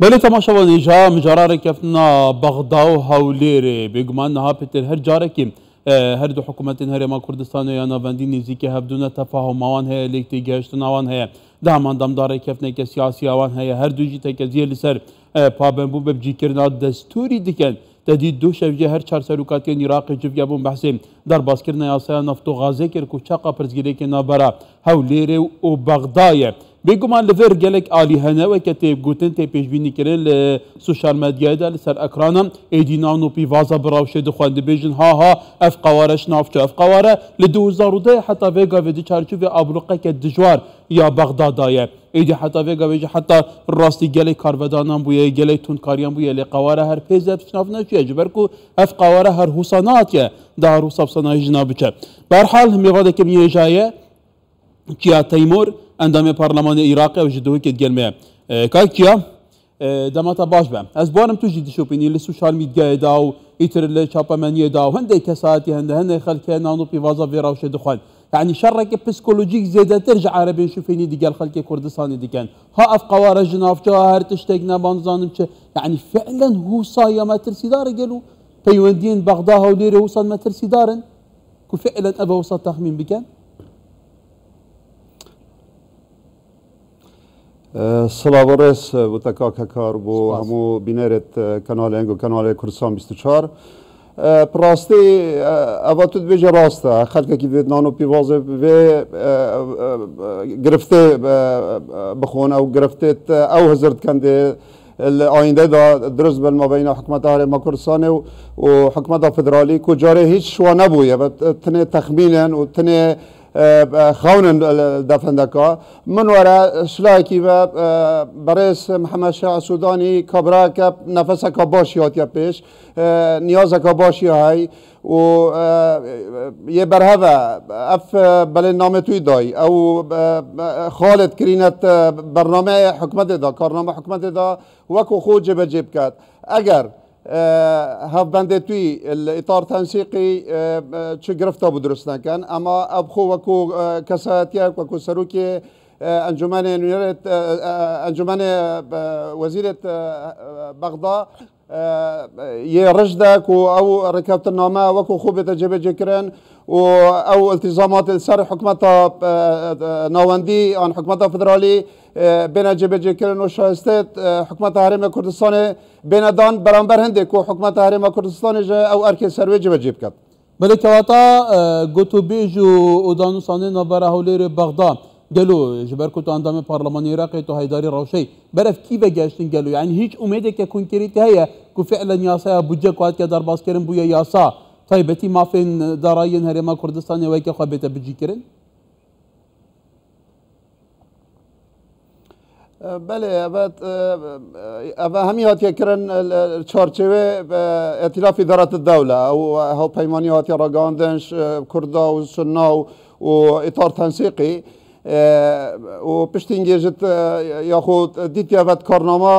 Böyle tamaşavanı jam jararek efna Bagdav havlere begman naha petir her jareki her دو حکومتین هرما کردستان یا نواندی نزدیک هفدونه تفاهم آوان هیا الکتی گشتن آوان هیا دامان دامداره کفنه که سیاسی آوان هیا هر دو جیته که زیر لسر پابن بو ببجی کرنا دستوری دیکن تدید دو شفجه هر چهار سروکات که عراق جف گبون بحثیم در باز کردن یاسای نفت و غازه کر کوچاقا پرزگیری که نابرا هولیر و بغدایه بێگومان لەڤێر گەلێک ئالیهەنەوەکە تێبگوتن تێ پێشببینی کرێن لە سوشال مەدیایدا لە سەر ئەکرانم ئێدی ناون و پیڤازە بڕاوشێ دەخواند دەبێژن هاها ئەف قوارەش نافچە ئەف قوارە لە 2010 حتا ێگاێدی چارچوێ ئابلوقەکە دژوار یا بەغدادایە ئیدی حتاێ گەێژە حتا ڕاستی گەلی کاربدانان بووە گەلی تونکاریان بووە لێ قوارە هەر پێزە بچناف نەچێ جبەر و ئەف قوارە هەر حوساناتە دار و سەفسەنای ژنا بچە بەرحال هەمێوادەکەم یێژایە کیا تەیمۆر اندام پارلمان عراق او جدوی که گلمه کاکیا دمتا باش بم از بارم تو جدی شوپینی لی سوشال میدیا دا و ایتر لی چاپمنی دا و هنده کساتی هنده هنده خلکه نانو پیوازا ویرا و شدخوان يعني شرك بسيكولوجيك زيادة ترجع عربي نشوفيني ديال خلك كردستاني دي كان ها اف قوارجنا اف جواهر تشتقنا بانزان يعني فعلا هو سایا ما ترسي دار پیوندین بيوندين بغداد وليري وصل ما ترسي دارن كو فعلا ابا وصل تخمين بکن Սլավորես վտակակակար բո համու բիներետ կանալ ենգո կանալ Քուրսան 24 պրաստի ավատուտ բեջը ռաստա խալկակի վետնանո պիվազը վե գրֆտե բխոն او գրֆտետ او հզրդ կանդե آینده دا درست بل ما بین حکمت هرم کردستان و, و حکمت فدرالی کجاره هیچ شوا نبوده و تنه تخمینن و تنه خاونن دفندکا منوره شلاکی و برس محمد شاه سودانی کبرا که نفس کا باشی هات پیش نیاز کا باشی های و یه برهوه اف بله نام توی دای او خالد کرینت برنامه حکمت دا کارنامه حکمت دا وکو خود جب جب کرد اگر هاف بندتوی اطار تنسیقی چه گرفته بود درست نکن اما ابخو وکو کسایتیک وکو سروکی انجمن نویرت انجمن وزیرت بغدا یه رجدک او رکبت نامه وکو خوب تجربه کردن او التزامات سر حكمتا آه، آه، نواندی آن حكمتا فدرالی آه، بنا جبهه کردن و شایسته حکمت حرم کردستان بین دان برانبر هنده که حکمت حرم کردستان او ارک سروی جبهه کرد بله کواتا گوتو بیجو اودانوسانی نبرا هولیر بغداد قالوا جبر تو اندام پارلمان عراق تو هيداري روشی برف گشتن گلو یعنی يعني امیدی که کنکریت هي كو فعلا ياسا بوجه كوات كدار باس كرم بو یاسا طيبتي ما فين داراين هريما كردستان ويك خو بيتا بجيكرن بله ابد ابا همی هات کردن چارچوه ائتلاف ادارت الدوله او هل پیمانی هات راگاندنش کردا و سنا و اطار تنسیقی و پشتینگی جد یا خود دیتی یافت کارنامه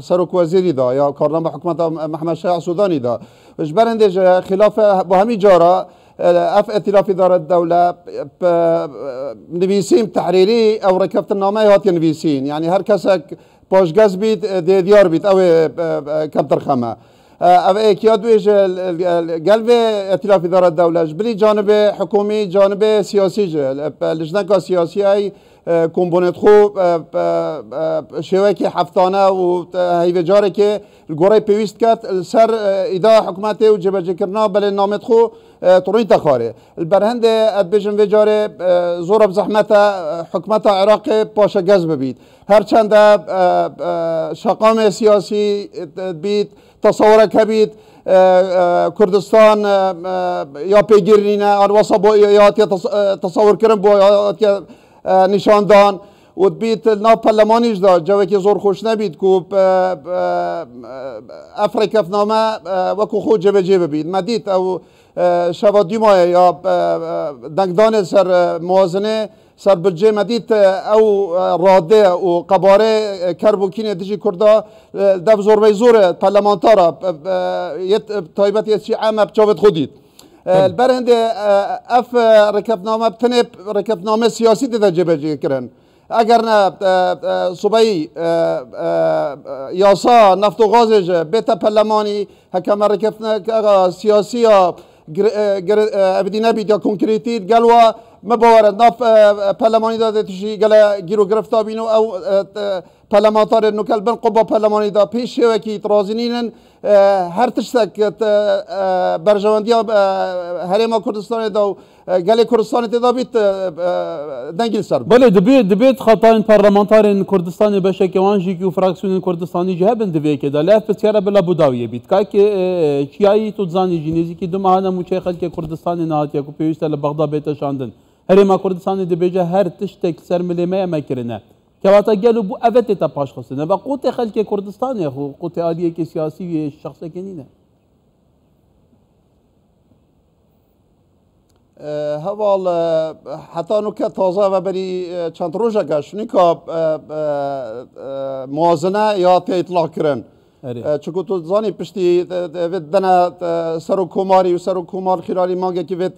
سرک وزیری دا یا کارنامه حکومت محمد شاه سودانی دا اش برنده خلاف با همین جارا اف ائتلاف اداره الدوله نبيسين تحريري او ركبت نامه هات نبيسين يعني هر کسک پاشگز بيت دي ديار بيت او کم خما او اكياد ويش قلب ائتلاف اداره الدوله جبري جانب حكومي جانب سياسي لجنه سياسيه کمبونت خو شوه که هفتانه و هیوجاره که گوره پیویست کرد سر ایدا حکومت و جبه کرنا بله نامت خو تروی تخاره البرهند اد و وجاره زور بزحمت حکومت عراق پاشا گز ببید هرچند شقام سیاسی بید تصوره بید کردستان یا پیگیرینه آن واسه یا تصور کردن با دان و بیت نا پلمانیش دا جوه که زور خوش نبید کو افریکف نامه وکو خود جبه جبه بید مدید او شوا یا دنگدان سر موازنه سر بجه مدید او راده و قباره کربوکین دیجی کرده دف زور زوره پلمانتارا تایبت یه چی عمب چاوت خودید البرهند اف رکبنامه بتنب رکبنامه سیاسی دیده جبهه کردن اگر نه صبحی یاسا نفت و غازش بیت پلمانی حکم رکب سیاسی یا ابدی نبید یا کنکریتید گلوه مبارد نفت پلمانی داده تشی گله گیرو گرفتا بینو او پەلەماتارێن نکل بن پیش قوبە پەلەمانیدا پێی هر ترازینینن اه، هەر تشتێک اه، بەرژەوەندی اه، هەرێمە کوردستانێدا و گەلێک کردستان تێدا بیت سر بله دەنگیل سەر بەێ کردستان دەبێت خەتاین وانجی کوردستانی بەشێکەوانژێکی و فراکسیونین کوردستانی جی هەبن دەبێتێدا لە پچێرە بلا بوداویه بیت که کاکێ چیایی توزانی ژینێزیکی دومانە موچەی خەلکە کوردستانی نهاتیە کردستان پێویستە لە بەغدا بێتە شاندن هەرێما کوردستانی دەبێجە هر تشتێک سر ملێمە ئەمەکردە. که گلو کەواتە گەل و بوو ئەvێتێتە پاشخستنە بە قوتێ خەلکێ کوردستانی خو قوتێ عالیەکی سیاسی حتی نو که تازه و بری چند چەند ڕۆژەکە شنیکە موازنه یا پێیتلاکردن. چکو تو زانی پشتی وید دنا سر و کماری و سر و کمار خیرالی مانگه که وید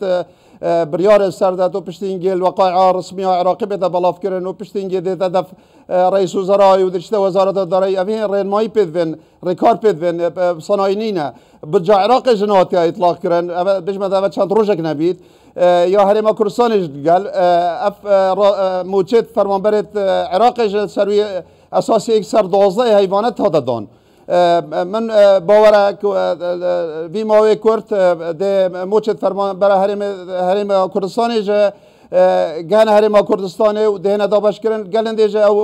بریار سردت و پشت اینگه، وقایع رسمی عراقی بده بلاف کردن و پشت اینگه دیده دف رئیس وزرای و درشته وزارت دارای اوین رنمایی پیدون ریکار پیدون صناینینه بجا عراق جناتی اطلاق کردن بجمد اوه چند روژک نبید یا هرم کردستانش گل اف موجد فرمانبرت عراق سروی اساسی یک سر دوازده حیوانت ها دادان آه، من آه، باور آه، وی ماوی کرد ده موچت فرمان برای حریم حریم کردستانی جه گهن حریم کردستان و دهنه دابش کردن گلن دیجه او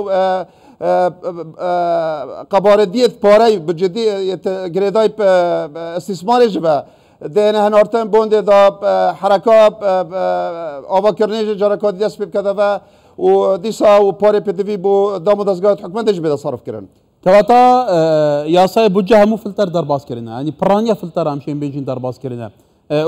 قباردیت پاره بجدی گریدای استثماری جبه دین هنارتن بوند دا حرکا آوا کرنیج جرکاتی دست بیب کده و و دیسا و پاره پدوی بو دام و دستگاه حکمتش بیده صرف کرن తర్వాత యాసాయ బుజ్జ హము filter దర్బాస్ కరిన యాని ప్రాణ్య ఫిల్టర్ హమ్ షెంబేజిన్ దర్బాస్ కరిన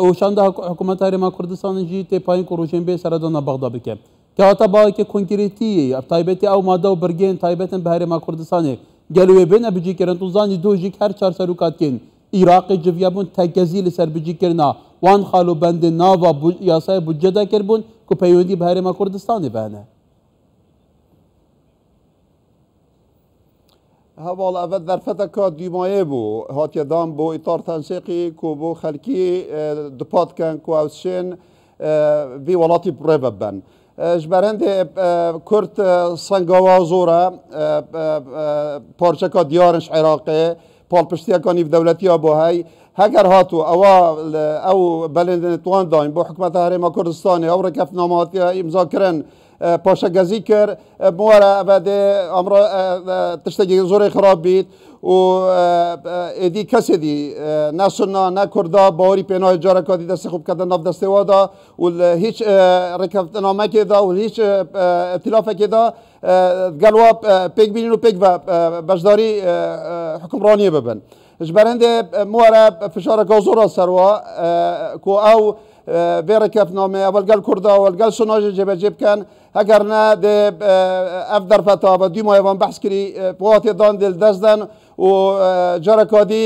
او شاندا حکومت ما کردستان جی تی پاین کو روشنبه سردان بغدا بکم که آتا با که کنکریتی تایبتی او ماده و برگین تایبتن بهر ما کردستانه گلوی بین بجی کرن تو زانی دو جیک هر چار سروکات کن عراق جویابون تگزی لسر بجی کرنا وان خالو بند ناوا یاسای بجدا کربون که پیوندی بهر ما کردستانه بهنه هەواڵ ئەvەت دەرفەتە کات دیمایە بوو هاتیەدان بۆ ئیتار تەنسێقی کۆ بۆ خەلکی دپاتکەن کووشێن وی وڵاتی بڕێبە بن. ji berendê Kurd sengawa zor e parçeka diyarên Iraqê, palpiştiyeka nîvdewletiya bo hey, هەگەر هاتوو ئەوە ئەو بەلێنێتوان داین بۆ حکومەتە هەرێمە کوردستانی ئەو ڕکەفناماتە ئیمزاکردن پۆشەگەزی کرد بوارە ئەبدێ ئەمڕۆ تشتێکی زۆری خراپ بیت و ئێدی کەسێدی نەسنا نەکوردا باوەری پێناوی جارەکاتی دەستی خوبکەدە نەفدەستێوادا و هیچ ڕێکەفتنامەکێدا و هیچ تلافەکێدا گەلوا پێکبینین و پێک بەشداری حکمڕانیە ببن. ji berendê eh, muwere fişareka eh, zor a serwa eh, ku ew vê rekevname ew gel Kurda ew gel sona ji cebecê bikin heger ne dê ev derfeta ve dîma evan behs kirî poatê dan dil dest den û carekadî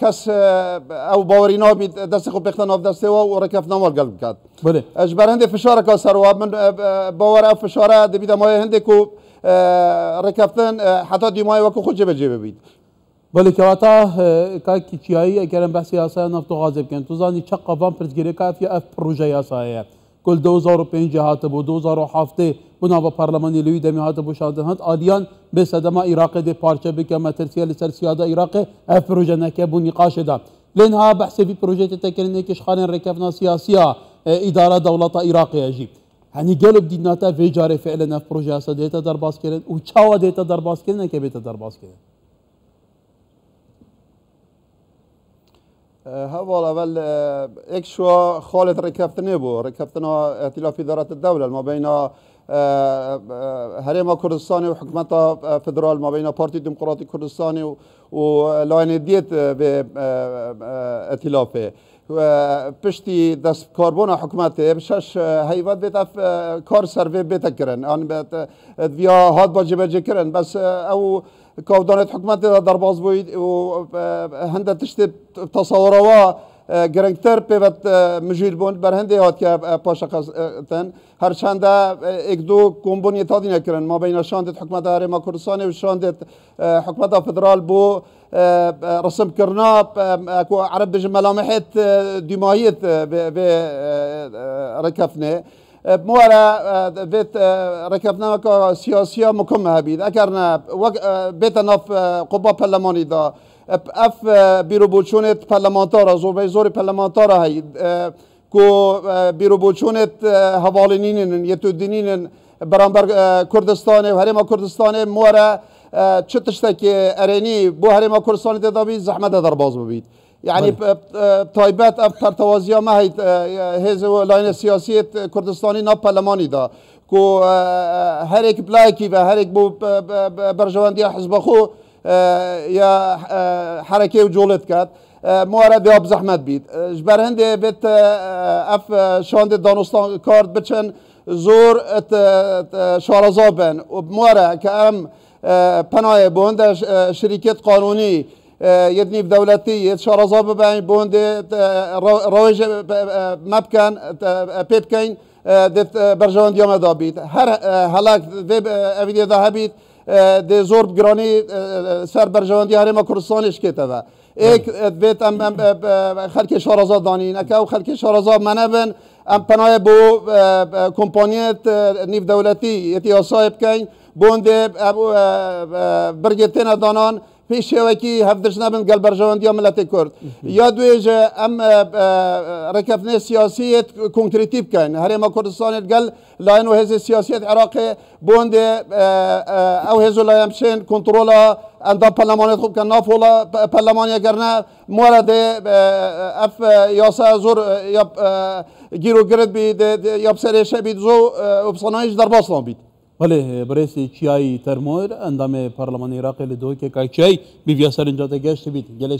kes ew bawerî nabî destê xu pêxta nav destê wa û rekevnama gel bikat. Ji berendê fişareka serwa min bawer ew fişare dibî demayê hindê ku ركبتن حتى ديماي وكو خو جبه جبه بيت بله که وقتا کەواتە اه، کاکی چیایی ئەگەرم بەسی یاسای نفت و غازی بکنم تو زنی چه زانی چە قەفان پرسگیرێکافی ئەف پروژە یاسایە گل 2005 هاتە بۆ 2007 بنا بە پارلمانی دمی هات بود لەوی دەمی هاتە بۆ شادە هەند ئالیان بێ سەدەما عیراقی دێ پارچە بکە مەترسیە لەسەر سیادا عیراقی ئەف پروژە نەکە بوو نیقاشدا لێنها بەحسێبی پروژێتی تەکردنێکی شخانێن ڕێکەفنا سیاسیە ئیدارە دەوڵەتە عیراقی ئەژیب هەنی گەلب دیناتە وێجارێ فعلە نەف پروژە سە دێتە دەرباسکردن و چه اه، و دیتا چاوە دێتە دەرباسکردن نەکە بێتە دەرباسکردن هذا بل اكشوا اه، خالد ركبتنا بو ركبتنا ائتلاف اداره الدوله ما بين هرم اه، اه، كردستاني وحكمتها فدرال ما بين بارتي ديمقراطي كردستاني ولاين ديت ائتلافه پشتی دست کاربون حکومت بشش هیوت بیت اف کار سروی بیت کرن آن بیت ویا هاد با جبه کرن بس او كودانت حكمت درباز بويد و آه، هند تشت تصوروا آه، گرنگتر پیوت آه، مجید بون برهندي هنده هات که پاشا قصتن هرچند ایک دو کمبون یتا دینه کرن ما بین شاندت حکمت هرما کردستان و شاندت حکمت فدرال بو رسم کرنا اكو عرب بجملامحت دمايت بركفنا موارا بيت ركبناك سياسية مكمة هبيد أكرنا بيت ناف قبا برلماني دا اف بیرو بولچونت پرلمانتارا زور زور پرلمانتارا هی کو بیرو بولچونت حوالینینن یتو برانبر کردستان و هرما کردستان موره چه تشتکی ارینی بو هرما کردستان دابی زحمت در باز ببید یعنی تایبت اف پرتوازی ما هیز لاین سیاسی کردستانی نا پلمانی دا کو هر یک بلاکی و هر یک بو برجواندی حزب خو یا حرکه و جولت کرد موارد آب زحمت بید جبر هنده بیت اف شاند دانستان کارد بچن زور شارزا بن و مواره که ام پناه بونده شرکت قانونی يدنيب دولتية شارة زابة بعين بوند رواج مبكن بيبكين دت برجوان ديوم دابيت هر هلاك ذيب أفيدي ذهبيت دی زور گرانی سر برجواندی ما کردستانش کته و ایک بیت ام خلک شارزا دانی نکه و خلک شارزا منبن ام پناه بو کمپانیت نیف دولتی یتی اتیاسای کن بوند برگتن دانان پێی شێوەکی هەفتش نابن گەلبەرژەوەندی و ملەتی کورد یا دوێژە ئەم اه، اه، ڕکەفنێ سیاسیت کنکرێتی بکەین هەرێمە کوردستانێت گەل لایەن و هێزی سیاسیت او بۆندێ اه، ئەو هێز و لایەم شێن کنترۆلە ئەندا پەلەمانێت خوبکە نافۆڵە پەلەمانە گەرنا موارە دێ ئەف یاسا زۆر گیرۆگرت بیت یا بسەرێشە زو زۆ در باصلان بیت بله برسی چیای ترمور اندام پارلمان عراق لدوی که کچای بی بیاسر انجا تگشت بید گل